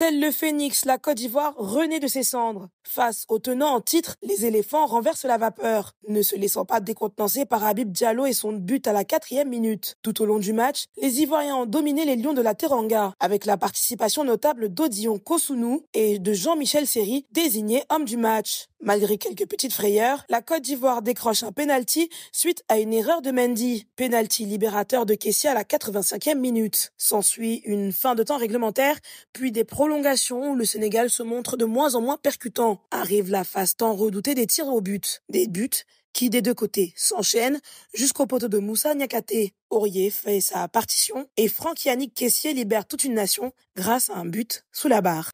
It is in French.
Tel le phénix, la Côte d'Ivoire renaît de ses cendres. Face aux tenants en titre, les éléphants renversent la vapeur, ne se laissant pas décontenancer par Habib Diallo et son but à la quatrième minute. Tout au long du match, les Ivoiriens ont dominé les Lions de la Teranga, avec la participation notable d'Odion Kosunou et de Jean-Michel Seri, désigné homme du match. Malgré quelques petites frayeurs, la Côte d'Ivoire décroche un penalty suite à une erreur de Mendy, penalty libérateur de Kessier à la 85e minute. S'ensuit une fin de temps réglementaire, puis des prolongations où le Sénégal se montre de moins en moins percutant. Arrive la phase tant redoutée des tirs au but, des buts qui des deux côtés s'enchaînent jusqu'au poteau de Moussa Niakate. Aurier fait sa partition et Franck Yannick Kessier libère toute une nation grâce à un but sous la barre.